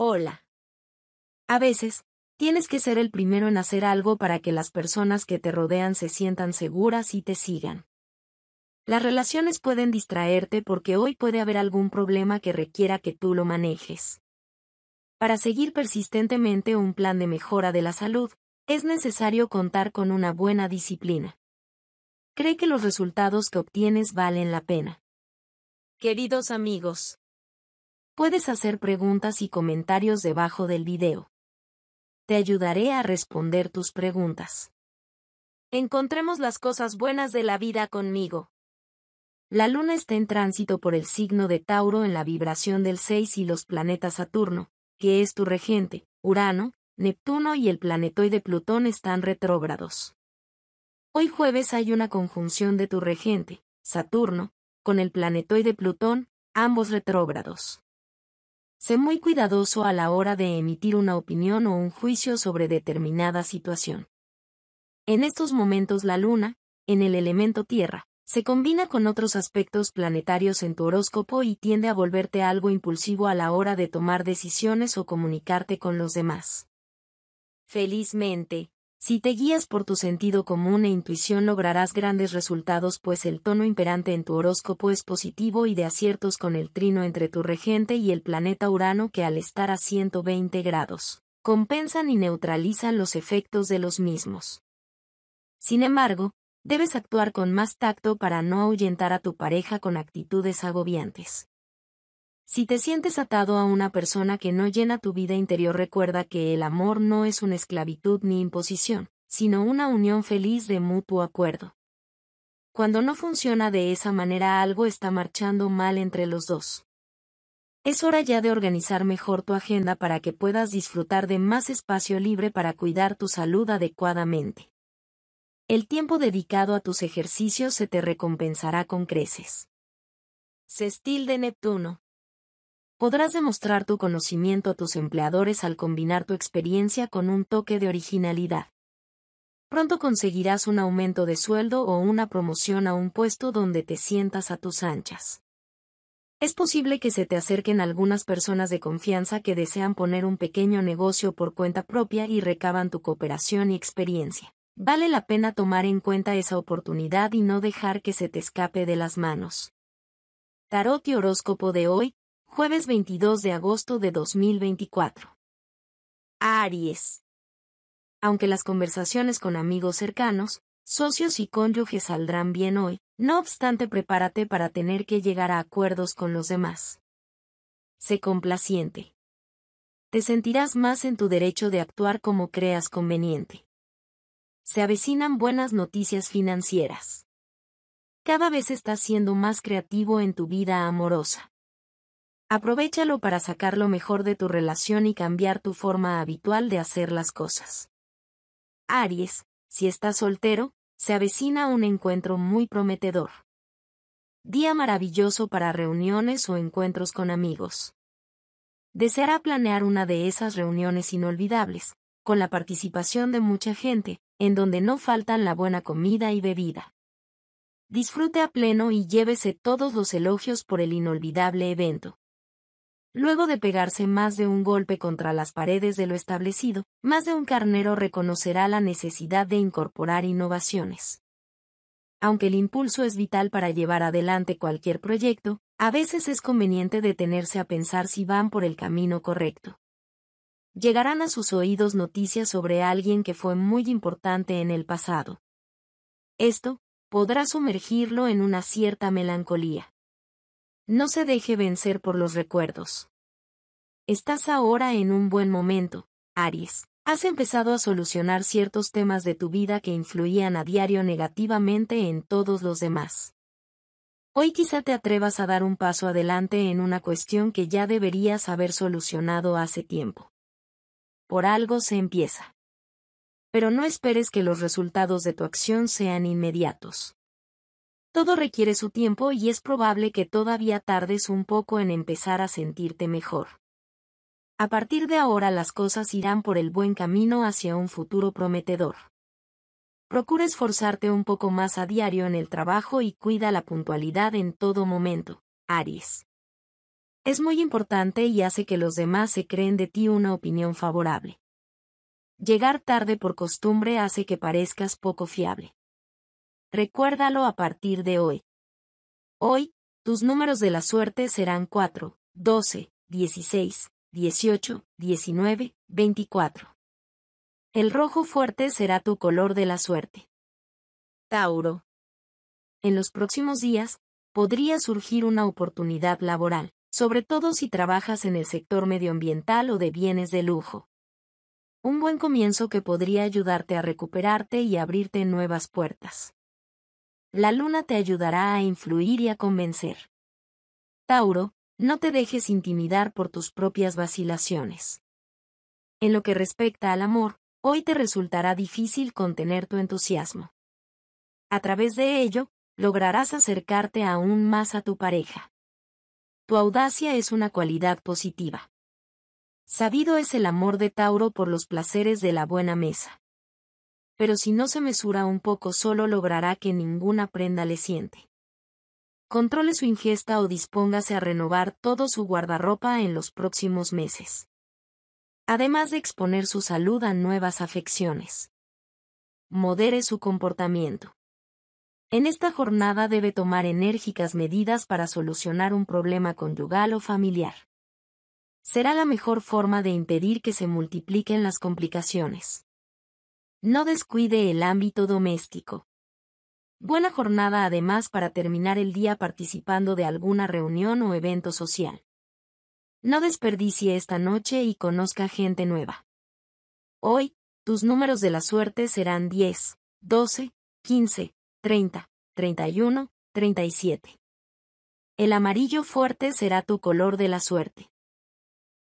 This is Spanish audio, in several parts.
Hola. A veces, tienes que ser el primero en hacer algo para que las personas que te rodean se sientan seguras y te sigan. Las relaciones pueden distraerte porque hoy puede haber algún problema que requiera que tú lo manejes. Para seguir persistentemente un plan de mejora de la salud, es necesario contar con una buena disciplina. Cree que los resultados que obtienes valen la pena. Queridos amigos, Puedes hacer preguntas y comentarios debajo del video. Te ayudaré a responder tus preguntas. Encontremos las cosas buenas de la vida conmigo. La luna está en tránsito por el signo de Tauro en la vibración del 6 y los planetas Saturno, que es tu regente, Urano, Neptuno y el planetoide Plutón están retrógrados. Hoy jueves hay una conjunción de tu regente, Saturno, con el planetoide Plutón, ambos retrógrados. Sé muy cuidadoso a la hora de emitir una opinión o un juicio sobre determinada situación. En estos momentos la luna, en el elemento tierra, se combina con otros aspectos planetarios en tu horóscopo y tiende a volverte algo impulsivo a la hora de tomar decisiones o comunicarte con los demás. Felizmente, si te guías por tu sentido común e intuición lograrás grandes resultados pues el tono imperante en tu horóscopo es positivo y de aciertos con el trino entre tu regente y el planeta Urano que al estar a 120 grados, compensan y neutralizan los efectos de los mismos. Sin embargo, debes actuar con más tacto para no ahuyentar a tu pareja con actitudes agobiantes. Si te sientes atado a una persona que no llena tu vida interior, recuerda que el amor no es una esclavitud ni imposición, sino una unión feliz de mutuo acuerdo. Cuando no funciona de esa manera algo está marchando mal entre los dos. Es hora ya de organizar mejor tu agenda para que puedas disfrutar de más espacio libre para cuidar tu salud adecuadamente. El tiempo dedicado a tus ejercicios se te recompensará con creces. Cestil de Neptuno podrás demostrar tu conocimiento a tus empleadores al combinar tu experiencia con un toque de originalidad. Pronto conseguirás un aumento de sueldo o una promoción a un puesto donde te sientas a tus anchas. Es posible que se te acerquen algunas personas de confianza que desean poner un pequeño negocio por cuenta propia y recaban tu cooperación y experiencia. Vale la pena tomar en cuenta esa oportunidad y no dejar que se te escape de las manos. Tarot y horóscopo de hoy, Jueves 22 de agosto de 2024. Aries. Aunque las conversaciones con amigos cercanos, socios y cónyuges saldrán bien hoy, no obstante prepárate para tener que llegar a acuerdos con los demás. Sé complaciente. Te sentirás más en tu derecho de actuar como creas conveniente. Se avecinan buenas noticias financieras. Cada vez estás siendo más creativo en tu vida amorosa. Aprovechalo para sacar lo mejor de tu relación y cambiar tu forma habitual de hacer las cosas. Aries, si estás soltero, se avecina un encuentro muy prometedor. Día maravilloso para reuniones o encuentros con amigos. Deseará planear una de esas reuniones inolvidables, con la participación de mucha gente, en donde no faltan la buena comida y bebida. Disfrute a pleno y llévese todos los elogios por el inolvidable evento. Luego de pegarse más de un golpe contra las paredes de lo establecido, más de un carnero reconocerá la necesidad de incorporar innovaciones. Aunque el impulso es vital para llevar adelante cualquier proyecto, a veces es conveniente detenerse a pensar si van por el camino correcto. Llegarán a sus oídos noticias sobre alguien que fue muy importante en el pasado. Esto podrá sumergirlo en una cierta melancolía. No se deje vencer por los recuerdos. Estás ahora en un buen momento, Aries. Has empezado a solucionar ciertos temas de tu vida que influían a diario negativamente en todos los demás. Hoy quizá te atrevas a dar un paso adelante en una cuestión que ya deberías haber solucionado hace tiempo. Por algo se empieza. Pero no esperes que los resultados de tu acción sean inmediatos. Todo requiere su tiempo y es probable que todavía tardes un poco en empezar a sentirte mejor. A partir de ahora las cosas irán por el buen camino hacia un futuro prometedor. Procura esforzarte un poco más a diario en el trabajo y cuida la puntualidad en todo momento, Aries. Es muy importante y hace que los demás se creen de ti una opinión favorable. Llegar tarde por costumbre hace que parezcas poco fiable. Recuérdalo a partir de hoy. Hoy, tus números de la suerte serán 4, 12, 16, 18, 19, 24. El rojo fuerte será tu color de la suerte. Tauro. En los próximos días, podría surgir una oportunidad laboral, sobre todo si trabajas en el sector medioambiental o de bienes de lujo. Un buen comienzo que podría ayudarte a recuperarte y abrirte nuevas puertas la luna te ayudará a influir y a convencer. Tauro, no te dejes intimidar por tus propias vacilaciones. En lo que respecta al amor, hoy te resultará difícil contener tu entusiasmo. A través de ello, lograrás acercarte aún más a tu pareja. Tu audacia es una cualidad positiva. Sabido es el amor de Tauro por los placeres de la buena mesa pero si no se mesura un poco solo logrará que ninguna prenda le siente. Controle su ingesta o dispóngase a renovar todo su guardarropa en los próximos meses. Además de exponer su salud a nuevas afecciones. Modere su comportamiento. En esta jornada debe tomar enérgicas medidas para solucionar un problema conyugal o familiar. Será la mejor forma de impedir que se multipliquen las complicaciones. No descuide el ámbito doméstico. Buena jornada además para terminar el día participando de alguna reunión o evento social. No desperdicie esta noche y conozca gente nueva. Hoy, tus números de la suerte serán 10, 12, 15, 30, 31, 37. El amarillo fuerte será tu color de la suerte.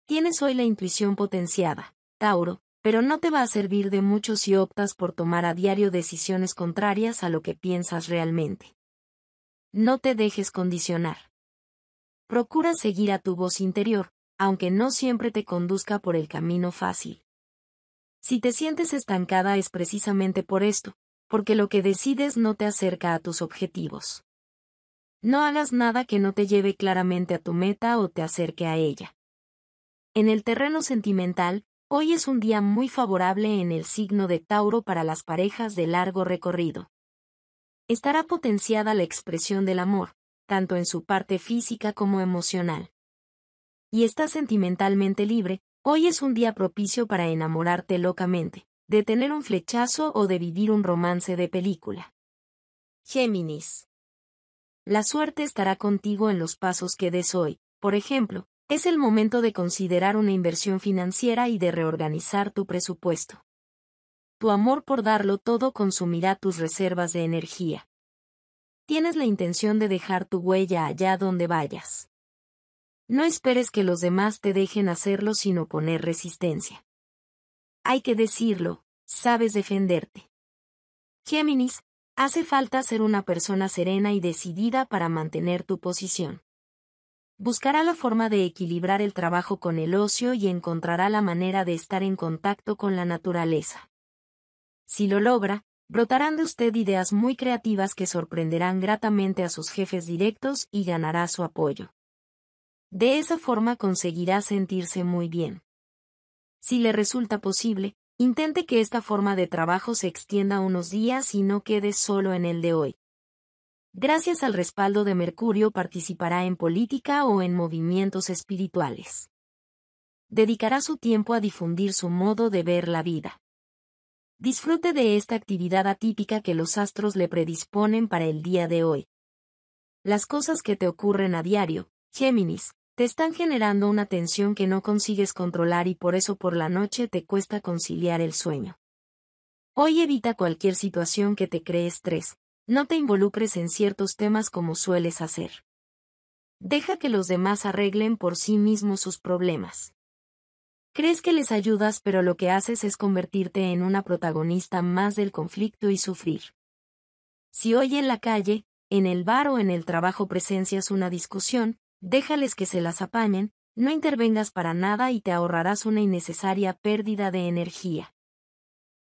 Tienes hoy la intuición potenciada, Tauro, pero no te va a servir de mucho si optas por tomar a diario decisiones contrarias a lo que piensas realmente. No te dejes condicionar. Procura seguir a tu voz interior, aunque no siempre te conduzca por el camino fácil. Si te sientes estancada es precisamente por esto, porque lo que decides no te acerca a tus objetivos. No hagas nada que no te lleve claramente a tu meta o te acerque a ella. En el terreno sentimental, Hoy es un día muy favorable en el signo de Tauro para las parejas de largo recorrido. Estará potenciada la expresión del amor, tanto en su parte física como emocional. Y estás sentimentalmente libre, hoy es un día propicio para enamorarte locamente, de tener un flechazo o de vivir un romance de película. Géminis. La suerte estará contigo en los pasos que des hoy, por ejemplo, es el momento de considerar una inversión financiera y de reorganizar tu presupuesto. Tu amor por darlo todo consumirá tus reservas de energía. Tienes la intención de dejar tu huella allá donde vayas. No esperes que los demás te dejen hacerlo sino poner resistencia. Hay que decirlo, sabes defenderte. Géminis, hace falta ser una persona serena y decidida para mantener tu posición. Buscará la forma de equilibrar el trabajo con el ocio y encontrará la manera de estar en contacto con la naturaleza. Si lo logra, brotarán de usted ideas muy creativas que sorprenderán gratamente a sus jefes directos y ganará su apoyo. De esa forma conseguirá sentirse muy bien. Si le resulta posible, intente que esta forma de trabajo se extienda unos días y no quede solo en el de hoy gracias al respaldo de Mercurio participará en política o en movimientos espirituales. Dedicará su tiempo a difundir su modo de ver la vida. Disfrute de esta actividad atípica que los astros le predisponen para el día de hoy. Las cosas que te ocurren a diario, Géminis, te están generando una tensión que no consigues controlar y por eso por la noche te cuesta conciliar el sueño. Hoy evita cualquier situación que te cree estrés, no te involucres en ciertos temas como sueles hacer. Deja que los demás arreglen por sí mismos sus problemas. Crees que les ayudas pero lo que haces es convertirte en una protagonista más del conflicto y sufrir. Si hoy en la calle, en el bar o en el trabajo presencias una discusión, déjales que se las apañen, no intervengas para nada y te ahorrarás una innecesaria pérdida de energía.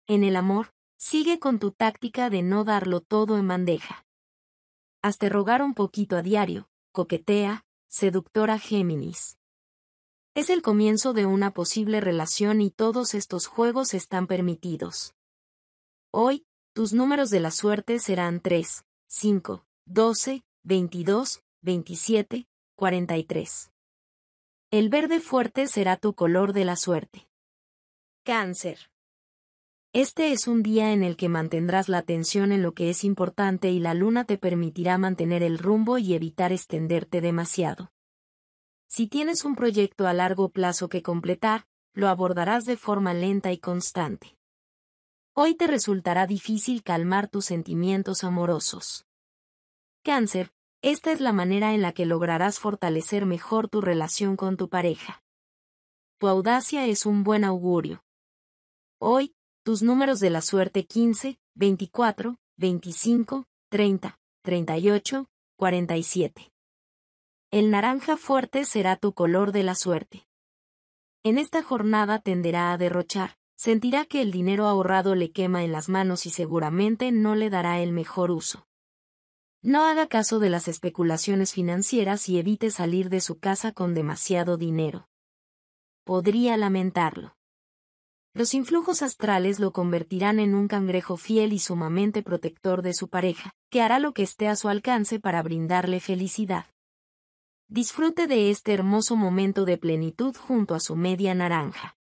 En el amor, Sigue con tu táctica de no darlo todo en bandeja. Hazte rogar un poquito a diario, coquetea, seductora Géminis. Es el comienzo de una posible relación y todos estos juegos están permitidos. Hoy, tus números de la suerte serán 3, 5, 12, 22, 27, 43. El verde fuerte será tu color de la suerte. Cáncer. Este es un día en el que mantendrás la atención en lo que es importante y la luna te permitirá mantener el rumbo y evitar extenderte demasiado. Si tienes un proyecto a largo plazo que completar, lo abordarás de forma lenta y constante. Hoy te resultará difícil calmar tus sentimientos amorosos. Cáncer, esta es la manera en la que lograrás fortalecer mejor tu relación con tu pareja. Tu audacia es un buen augurio. Hoy, tus números de la suerte 15, 24, 25, 30, 38, 47. El naranja fuerte será tu color de la suerte. En esta jornada tenderá a derrochar, sentirá que el dinero ahorrado le quema en las manos y seguramente no le dará el mejor uso. No haga caso de las especulaciones financieras y evite salir de su casa con demasiado dinero. Podría lamentarlo. Los influjos astrales lo convertirán en un cangrejo fiel y sumamente protector de su pareja, que hará lo que esté a su alcance para brindarle felicidad. Disfrute de este hermoso momento de plenitud junto a su media naranja.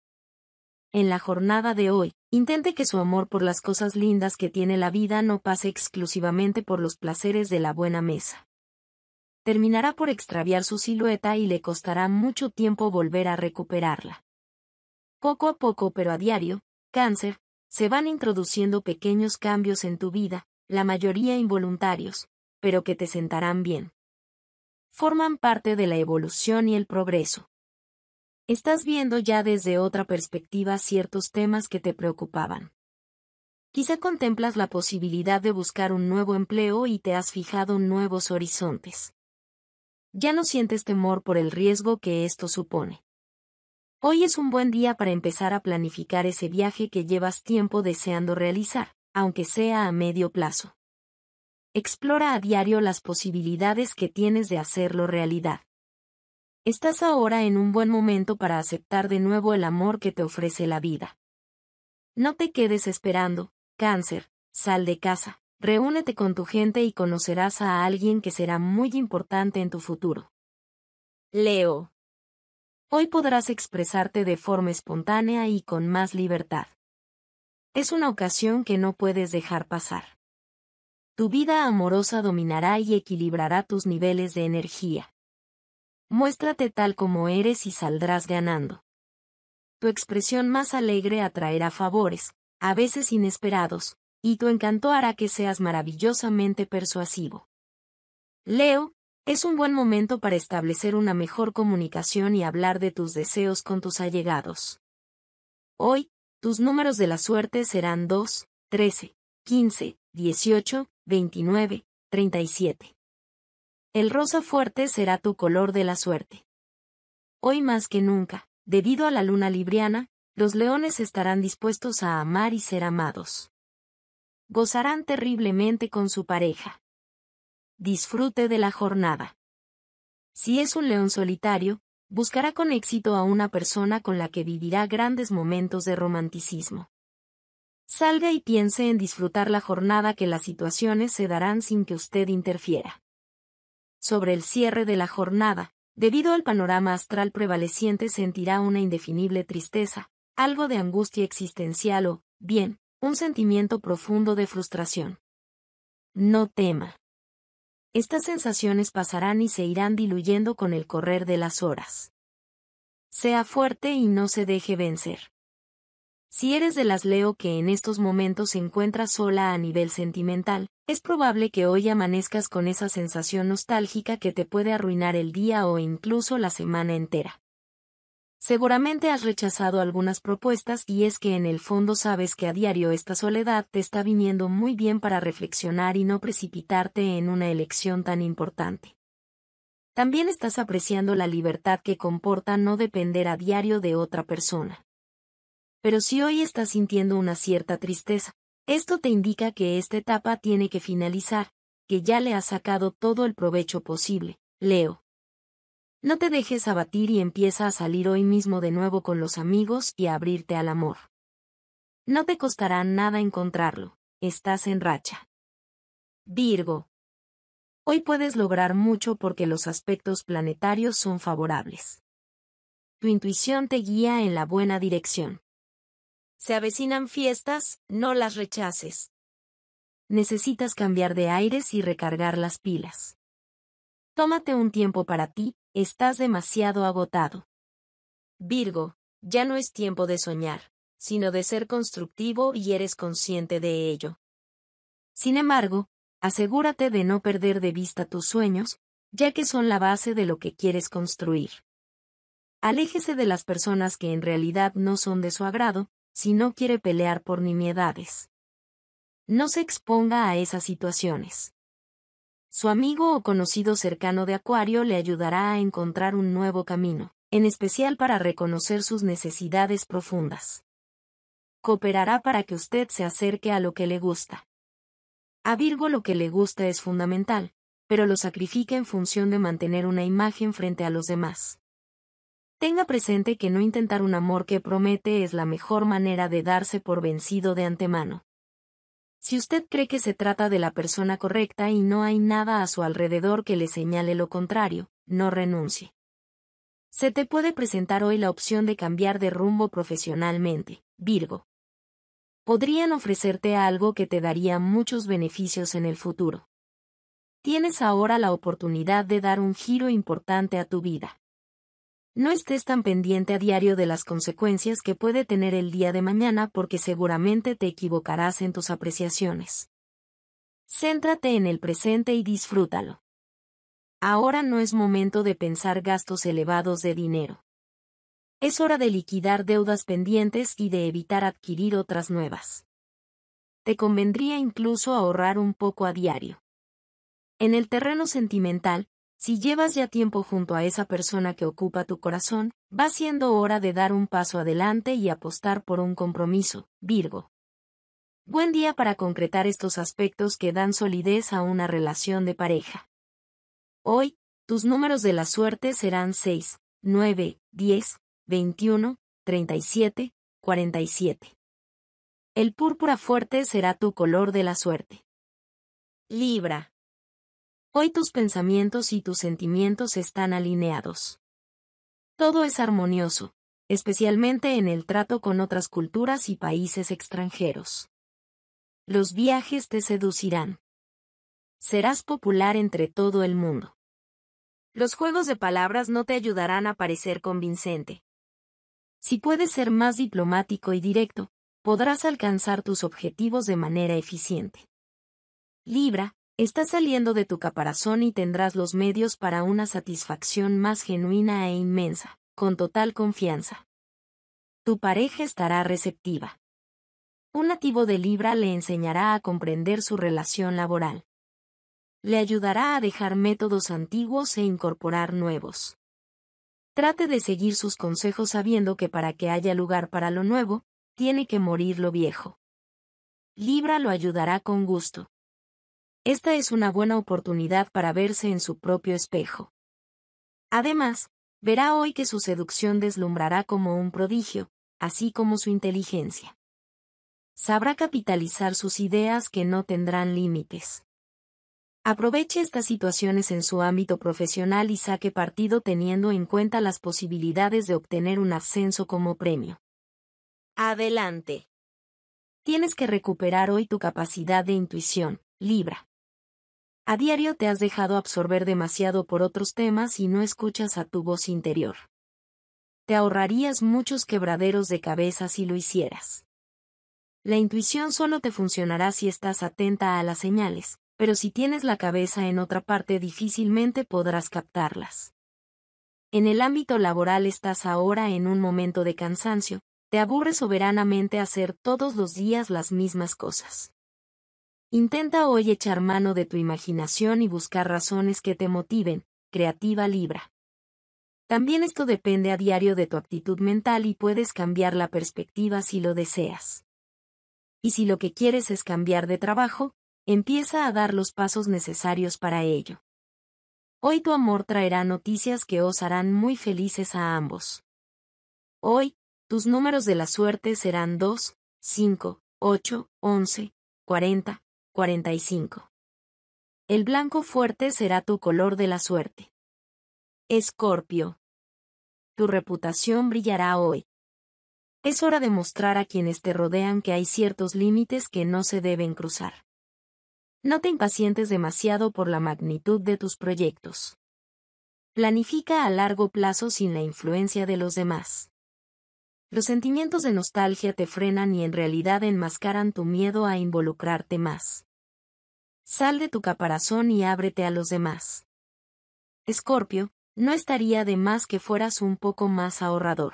En la jornada de hoy, intente que su amor por las cosas lindas que tiene la vida no pase exclusivamente por los placeres de la buena mesa. Terminará por extraviar su silueta y le costará mucho tiempo volver a recuperarla. Poco a poco pero a diario, cáncer, se van introduciendo pequeños cambios en tu vida, la mayoría involuntarios, pero que te sentarán bien. Forman parte de la evolución y el progreso. Estás viendo ya desde otra perspectiva ciertos temas que te preocupaban. Quizá contemplas la posibilidad de buscar un nuevo empleo y te has fijado nuevos horizontes. Ya no sientes temor por el riesgo que esto supone. Hoy es un buen día para empezar a planificar ese viaje que llevas tiempo deseando realizar, aunque sea a medio plazo. Explora a diario las posibilidades que tienes de hacerlo realidad. Estás ahora en un buen momento para aceptar de nuevo el amor que te ofrece la vida. No te quedes esperando, cáncer, sal de casa, reúnete con tu gente y conocerás a alguien que será muy importante en tu futuro. Leo Hoy podrás expresarte de forma espontánea y con más libertad. Es una ocasión que no puedes dejar pasar. Tu vida amorosa dominará y equilibrará tus niveles de energía. Muéstrate tal como eres y saldrás ganando. Tu expresión más alegre atraerá favores, a veces inesperados, y tu encanto hará que seas maravillosamente persuasivo. Leo, es un buen momento para establecer una mejor comunicación y hablar de tus deseos con tus allegados. Hoy, tus números de la suerte serán 2, 13, 15, 18, 29, 37. El rosa fuerte será tu color de la suerte. Hoy más que nunca, debido a la luna libriana, los leones estarán dispuestos a amar y ser amados. Gozarán terriblemente con su pareja disfrute de la jornada. Si es un león solitario, buscará con éxito a una persona con la que vivirá grandes momentos de romanticismo. Salga y piense en disfrutar la jornada que las situaciones se darán sin que usted interfiera. Sobre el cierre de la jornada, debido al panorama astral prevaleciente sentirá una indefinible tristeza, algo de angustia existencial o, bien, un sentimiento profundo de frustración. No tema. Estas sensaciones pasarán y se irán diluyendo con el correr de las horas. Sea fuerte y no se deje vencer. Si eres de las Leo que en estos momentos se encuentra sola a nivel sentimental, es probable que hoy amanezcas con esa sensación nostálgica que te puede arruinar el día o incluso la semana entera. Seguramente has rechazado algunas propuestas y es que en el fondo sabes que a diario esta soledad te está viniendo muy bien para reflexionar y no precipitarte en una elección tan importante. También estás apreciando la libertad que comporta no depender a diario de otra persona. Pero si hoy estás sintiendo una cierta tristeza, esto te indica que esta etapa tiene que finalizar, que ya le has sacado todo el provecho posible, Leo. No te dejes abatir y empieza a salir hoy mismo de nuevo con los amigos y a abrirte al amor. No te costará nada encontrarlo, estás en racha. Virgo. Hoy puedes lograr mucho porque los aspectos planetarios son favorables. Tu intuición te guía en la buena dirección. Se avecinan fiestas, no las rechaces. Necesitas cambiar de aires y recargar las pilas. Tómate un tiempo para ti, Estás demasiado agotado. Virgo, ya no es tiempo de soñar, sino de ser constructivo y eres consciente de ello. Sin embargo, asegúrate de no perder de vista tus sueños, ya que son la base de lo que quieres construir. Aléjese de las personas que en realidad no son de su agrado, si no quiere pelear por nimiedades. No se exponga a esas situaciones. Su amigo o conocido cercano de Acuario le ayudará a encontrar un nuevo camino, en especial para reconocer sus necesidades profundas. Cooperará para que usted se acerque a lo que le gusta. A Virgo lo que le gusta es fundamental, pero lo sacrifica en función de mantener una imagen frente a los demás. Tenga presente que no intentar un amor que promete es la mejor manera de darse por vencido de antemano. Si usted cree que se trata de la persona correcta y no hay nada a su alrededor que le señale lo contrario, no renuncie. Se te puede presentar hoy la opción de cambiar de rumbo profesionalmente, Virgo. Podrían ofrecerte algo que te daría muchos beneficios en el futuro. Tienes ahora la oportunidad de dar un giro importante a tu vida. No estés tan pendiente a diario de las consecuencias que puede tener el día de mañana porque seguramente te equivocarás en tus apreciaciones. Céntrate en el presente y disfrútalo. Ahora no es momento de pensar gastos elevados de dinero. Es hora de liquidar deudas pendientes y de evitar adquirir otras nuevas. Te convendría incluso ahorrar un poco a diario. En el terreno sentimental, si llevas ya tiempo junto a esa persona que ocupa tu corazón, va siendo hora de dar un paso adelante y apostar por un compromiso, Virgo. Buen día para concretar estos aspectos que dan solidez a una relación de pareja. Hoy, tus números de la suerte serán 6, 9, 10, 21, 37, 47. El púrpura fuerte será tu color de la suerte. Libra. Hoy tus pensamientos y tus sentimientos están alineados. Todo es armonioso, especialmente en el trato con otras culturas y países extranjeros. Los viajes te seducirán. Serás popular entre todo el mundo. Los juegos de palabras no te ayudarán a parecer convincente. Si puedes ser más diplomático y directo, podrás alcanzar tus objetivos de manera eficiente. Libra, Estás saliendo de tu caparazón y tendrás los medios para una satisfacción más genuina e inmensa, con total confianza. Tu pareja estará receptiva. Un nativo de Libra le enseñará a comprender su relación laboral. Le ayudará a dejar métodos antiguos e incorporar nuevos. Trate de seguir sus consejos sabiendo que para que haya lugar para lo nuevo, tiene que morir lo viejo. Libra lo ayudará con gusto. Esta es una buena oportunidad para verse en su propio espejo. Además, verá hoy que su seducción deslumbrará como un prodigio, así como su inteligencia. Sabrá capitalizar sus ideas que no tendrán límites. Aproveche estas situaciones en su ámbito profesional y saque partido teniendo en cuenta las posibilidades de obtener un ascenso como premio. Adelante. Tienes que recuperar hoy tu capacidad de intuición, Libra. A diario te has dejado absorber demasiado por otros temas y no escuchas a tu voz interior. Te ahorrarías muchos quebraderos de cabeza si lo hicieras. La intuición solo te funcionará si estás atenta a las señales, pero si tienes la cabeza en otra parte difícilmente podrás captarlas. En el ámbito laboral estás ahora en un momento de cansancio, te aburre soberanamente hacer todos los días las mismas cosas. Intenta hoy echar mano de tu imaginación y buscar razones que te motiven, creativa Libra. También esto depende a diario de tu actitud mental y puedes cambiar la perspectiva si lo deseas. Y si lo que quieres es cambiar de trabajo, empieza a dar los pasos necesarios para ello. Hoy tu amor traerá noticias que os harán muy felices a ambos. Hoy, tus números de la suerte serán 2, 5, 8, 11, 40, 45. El blanco fuerte será tu color de la suerte. Escorpio. Tu reputación brillará hoy. Es hora de mostrar a quienes te rodean que hay ciertos límites que no se deben cruzar. No te impacientes demasiado por la magnitud de tus proyectos. Planifica a largo plazo sin la influencia de los demás. Los sentimientos de nostalgia te frenan y en realidad enmascaran tu miedo a involucrarte más. Sal de tu caparazón y ábrete a los demás. Escorpio, no estaría de más que fueras un poco más ahorrador.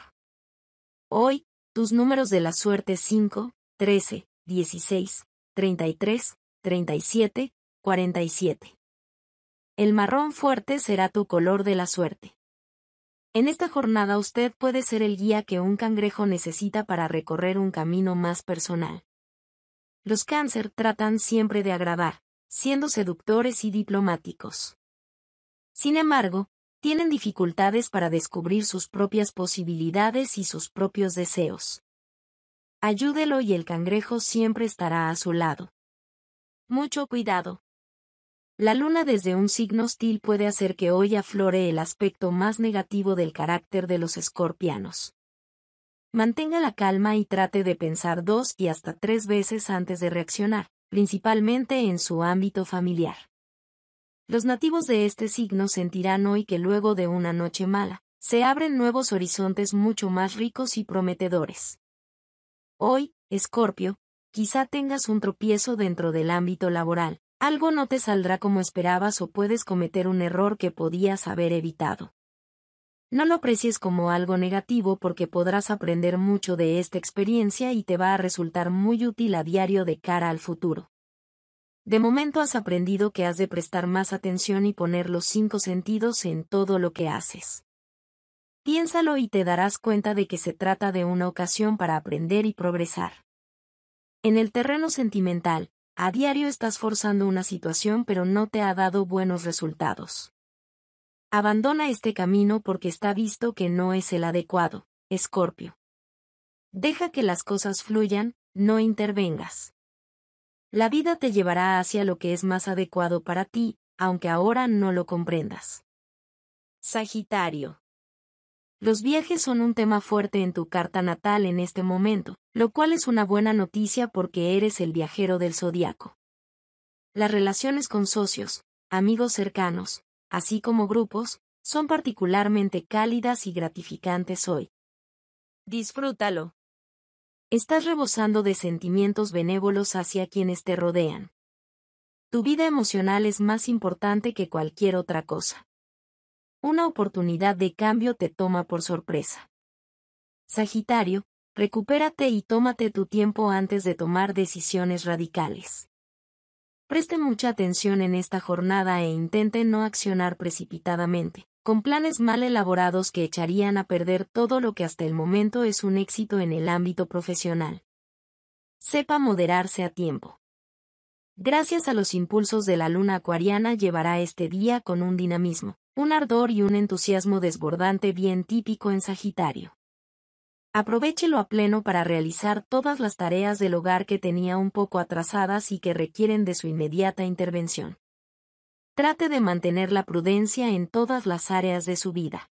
Hoy, tus números de la suerte 5, 13, 16, 33, 37, 47. El marrón fuerte será tu color de la suerte. En esta jornada usted puede ser el guía que un cangrejo necesita para recorrer un camino más personal. Los cáncer tratan siempre de agradar, siendo seductores y diplomáticos. Sin embargo, tienen dificultades para descubrir sus propias posibilidades y sus propios deseos. Ayúdelo y el cangrejo siempre estará a su lado. Mucho cuidado. La luna desde un signo hostil puede hacer que hoy aflore el aspecto más negativo del carácter de los escorpianos. Mantenga la calma y trate de pensar dos y hasta tres veces antes de reaccionar, principalmente en su ámbito familiar. Los nativos de este signo sentirán hoy que luego de una noche mala, se abren nuevos horizontes mucho más ricos y prometedores. Hoy, Escorpio, quizá tengas un tropiezo dentro del ámbito laboral, algo no te saldrá como esperabas o puedes cometer un error que podías haber evitado. No lo aprecies como algo negativo porque podrás aprender mucho de esta experiencia y te va a resultar muy útil a diario de cara al futuro. De momento has aprendido que has de prestar más atención y poner los cinco sentidos en todo lo que haces. Piénsalo y te darás cuenta de que se trata de una ocasión para aprender y progresar. En el terreno sentimental, a diario estás forzando una situación pero no te ha dado buenos resultados. Abandona este camino porque está visto que no es el adecuado, Escorpio. Deja que las cosas fluyan, no intervengas. La vida te llevará hacia lo que es más adecuado para ti, aunque ahora no lo comprendas. Sagitario. Los viajes son un tema fuerte en tu carta natal en este momento, lo cual es una buena noticia porque eres el viajero del zodiaco. Las relaciones con socios, amigos cercanos, así como grupos, son particularmente cálidas y gratificantes hoy. Disfrútalo. Estás rebosando de sentimientos benévolos hacia quienes te rodean. Tu vida emocional es más importante que cualquier otra cosa una oportunidad de cambio te toma por sorpresa. Sagitario, recupérate y tómate tu tiempo antes de tomar decisiones radicales. Preste mucha atención en esta jornada e intente no accionar precipitadamente, con planes mal elaborados que echarían a perder todo lo que hasta el momento es un éxito en el ámbito profesional. Sepa moderarse a tiempo. Gracias a los impulsos de la luna acuariana llevará este día con un dinamismo, un ardor y un entusiasmo desbordante bien típico en Sagitario. Aprovechelo a pleno para realizar todas las tareas del hogar que tenía un poco atrasadas y que requieren de su inmediata intervención. Trate de mantener la prudencia en todas las áreas de su vida.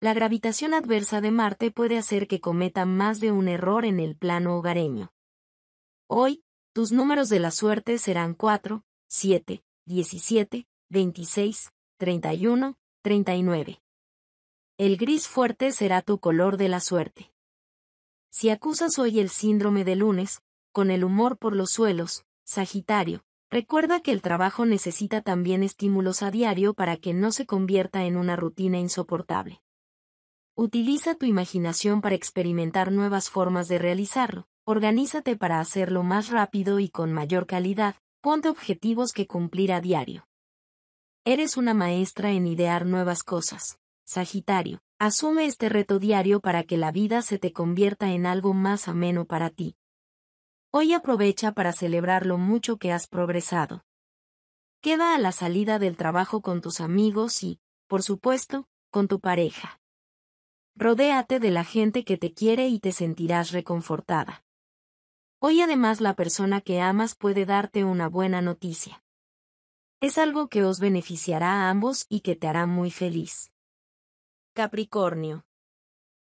La gravitación adversa de Marte puede hacer que cometa más de un error en el plano hogareño. Hoy, tus números de la suerte serán 4, 7, 17, 26, 31, 39. El gris fuerte será tu color de la suerte. Si acusas hoy el síndrome de lunes, con el humor por los suelos, Sagitario, recuerda que el trabajo necesita también estímulos a diario para que no se convierta en una rutina insoportable. Utiliza tu imaginación para experimentar nuevas formas de realizarlo, organízate para hacerlo más rápido y con mayor calidad, ponte objetivos que cumplir a diario. Eres una maestra en idear nuevas cosas. Sagitario, asume este reto diario para que la vida se te convierta en algo más ameno para ti. Hoy aprovecha para celebrar lo mucho que has progresado. Queda a la salida del trabajo con tus amigos y, por supuesto, con tu pareja. Rodéate de la gente que te quiere y te sentirás reconfortada. Hoy además la persona que amas puede darte una buena noticia. Es algo que os beneficiará a ambos y que te hará muy feliz. Capricornio.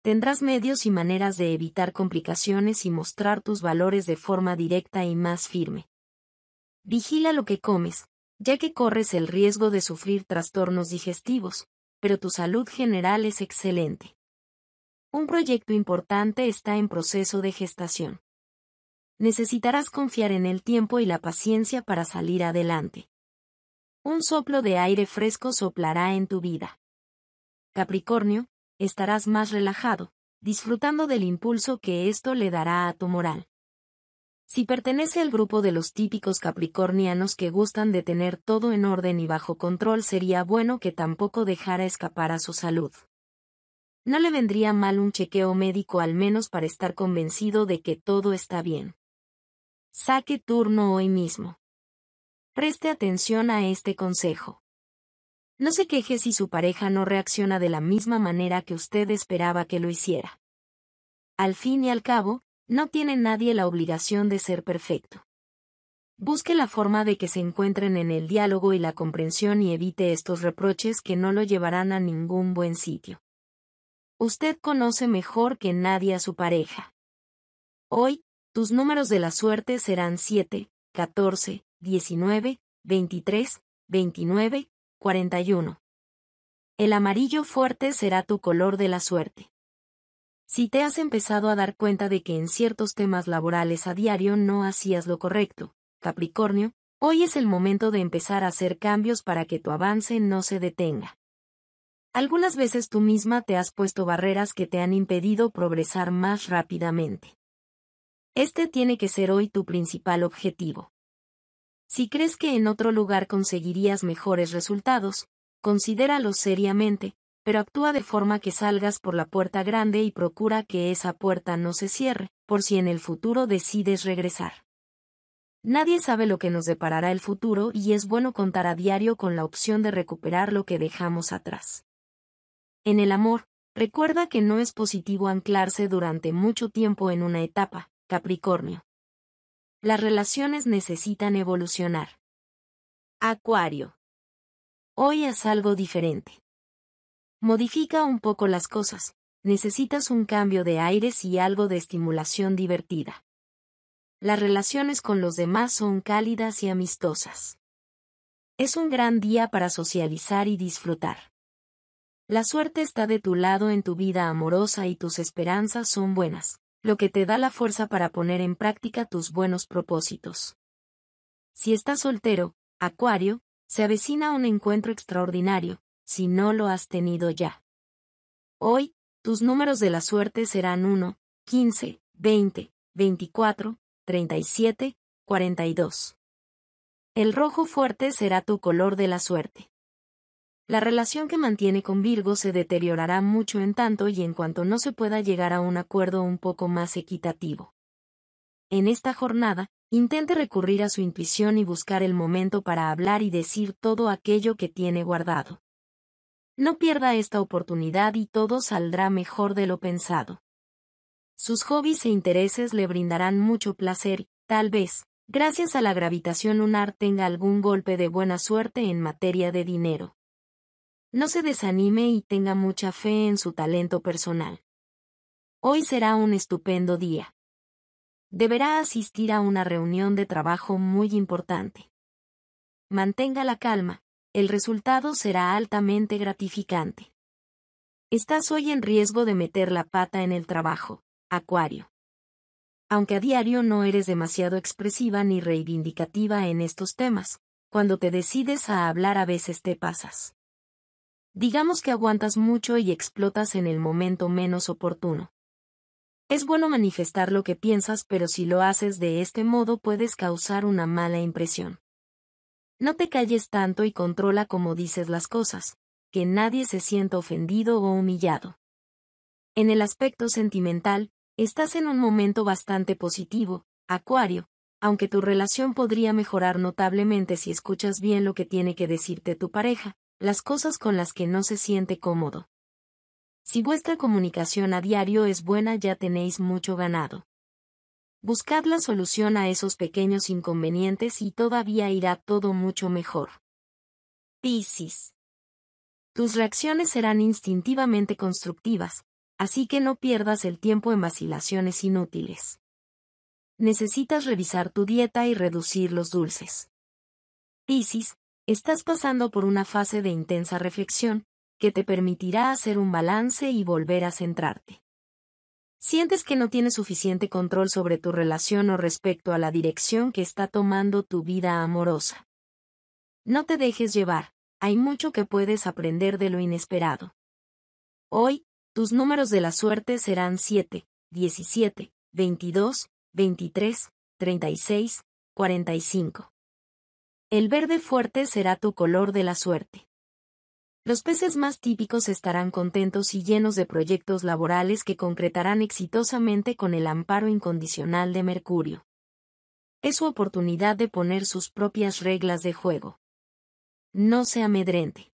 Tendrás medios y maneras de evitar complicaciones y mostrar tus valores de forma directa y más firme. Vigila lo que comes, ya que corres el riesgo de sufrir trastornos digestivos, pero tu salud general es excelente. Un proyecto importante está en proceso de gestación. Necesitarás confiar en el tiempo y la paciencia para salir adelante un soplo de aire fresco soplará en tu vida. Capricornio, estarás más relajado, disfrutando del impulso que esto le dará a tu moral. Si pertenece al grupo de los típicos capricornianos que gustan de tener todo en orden y bajo control, sería bueno que tampoco dejara escapar a su salud. No le vendría mal un chequeo médico al menos para estar convencido de que todo está bien. Saque turno hoy mismo. Preste atención a este consejo. No se queje si su pareja no reacciona de la misma manera que usted esperaba que lo hiciera. Al fin y al cabo, no tiene nadie la obligación de ser perfecto. Busque la forma de que se encuentren en el diálogo y la comprensión y evite estos reproches que no lo llevarán a ningún buen sitio. Usted conoce mejor que nadie a su pareja. Hoy, tus números de la suerte serán 7, 14, 19, 23, 29, 41. El amarillo fuerte será tu color de la suerte. Si te has empezado a dar cuenta de que en ciertos temas laborales a diario no hacías lo correcto, Capricornio, hoy es el momento de empezar a hacer cambios para que tu avance no se detenga. Algunas veces tú misma te has puesto barreras que te han impedido progresar más rápidamente. Este tiene que ser hoy tu principal objetivo. Si crees que en otro lugar conseguirías mejores resultados, considéralos seriamente, pero actúa de forma que salgas por la puerta grande y procura que esa puerta no se cierre, por si en el futuro decides regresar. Nadie sabe lo que nos deparará el futuro y es bueno contar a diario con la opción de recuperar lo que dejamos atrás. En el amor, recuerda que no es positivo anclarse durante mucho tiempo en una etapa, Capricornio. Las relaciones necesitan evolucionar. Acuario. Hoy es algo diferente. Modifica un poco las cosas. Necesitas un cambio de aires y algo de estimulación divertida. Las relaciones con los demás son cálidas y amistosas. Es un gran día para socializar y disfrutar. La suerte está de tu lado en tu vida amorosa y tus esperanzas son buenas lo que te da la fuerza para poner en práctica tus buenos propósitos. Si estás soltero, Acuario, se avecina un encuentro extraordinario, si no lo has tenido ya. Hoy, tus números de la suerte serán 1, 15, 20, 24, 37, 42. El rojo fuerte será tu color de la suerte. La relación que mantiene con Virgo se deteriorará mucho en tanto y en cuanto no se pueda llegar a un acuerdo un poco más equitativo. En esta jornada, intente recurrir a su intuición y buscar el momento para hablar y decir todo aquello que tiene guardado. No pierda esta oportunidad y todo saldrá mejor de lo pensado. Sus hobbies e intereses le brindarán mucho placer, tal vez, gracias a la gravitación lunar tenga algún golpe de buena suerte en materia de dinero. No se desanime y tenga mucha fe en su talento personal. Hoy será un estupendo día. Deberá asistir a una reunión de trabajo muy importante. Mantenga la calma, el resultado será altamente gratificante. Estás hoy en riesgo de meter la pata en el trabajo, Acuario. Aunque a diario no eres demasiado expresiva ni reivindicativa en estos temas, cuando te decides a hablar a veces te pasas. Digamos que aguantas mucho y explotas en el momento menos oportuno. Es bueno manifestar lo que piensas, pero si lo haces de este modo puedes causar una mala impresión. No te calles tanto y controla cómo dices las cosas, que nadie se sienta ofendido o humillado. En el aspecto sentimental, estás en un momento bastante positivo, Acuario, aunque tu relación podría mejorar notablemente si escuchas bien lo que tiene que decirte tu pareja, las cosas con las que no se siente cómodo. Si vuestra comunicación a diario es buena ya tenéis mucho ganado. Buscad la solución a esos pequeños inconvenientes y todavía irá todo mucho mejor. Tisis. Tus reacciones serán instintivamente constructivas, así que no pierdas el tiempo en vacilaciones inútiles. Necesitas revisar tu dieta y reducir los dulces. Tisis. Estás pasando por una fase de intensa reflexión, que te permitirá hacer un balance y volver a centrarte. Sientes que no tienes suficiente control sobre tu relación o respecto a la dirección que está tomando tu vida amorosa. No te dejes llevar, hay mucho que puedes aprender de lo inesperado. Hoy, tus números de la suerte serán 7, 17, 22, 23, 36, 45. El verde fuerte será tu color de la suerte. Los peces más típicos estarán contentos y llenos de proyectos laborales que concretarán exitosamente con el amparo incondicional de Mercurio. Es su oportunidad de poner sus propias reglas de juego. No se amedrente.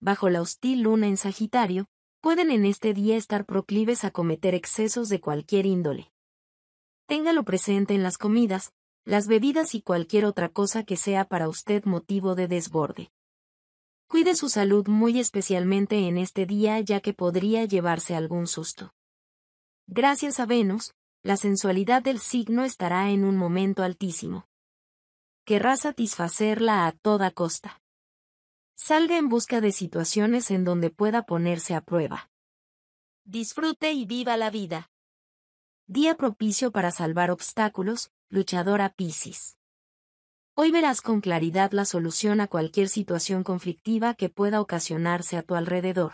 Bajo la hostil luna en Sagitario, pueden en este día estar proclives a cometer excesos de cualquier índole. Téngalo presente en las comidas, las bebidas y cualquier otra cosa que sea para usted motivo de desborde. Cuide su salud muy especialmente en este día ya que podría llevarse algún susto. Gracias a Venus, la sensualidad del signo estará en un momento altísimo. Querrá satisfacerla a toda costa. Salga en busca de situaciones en donde pueda ponerse a prueba. Disfrute y viva la vida. Día propicio para salvar obstáculos, luchadora Piscis. Hoy verás con claridad la solución a cualquier situación conflictiva que pueda ocasionarse a tu alrededor.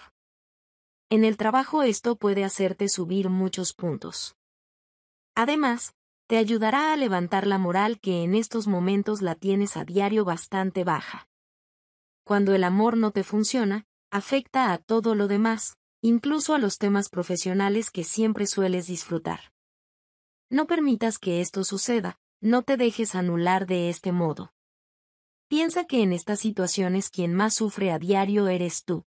En el trabajo esto puede hacerte subir muchos puntos. Además, te ayudará a levantar la moral que en estos momentos la tienes a diario bastante baja. Cuando el amor no te funciona, afecta a todo lo demás, incluso a los temas profesionales que siempre sueles disfrutar. No permitas que esto suceda, no te dejes anular de este modo. Piensa que en estas situaciones quien más sufre a diario eres tú.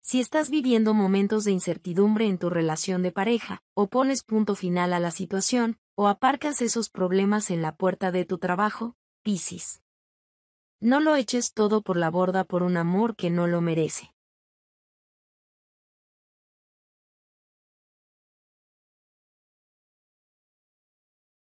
Si estás viviendo momentos de incertidumbre en tu relación de pareja, o pones punto final a la situación, o aparcas esos problemas en la puerta de tu trabajo, pisis. No lo eches todo por la borda por un amor que no lo merece.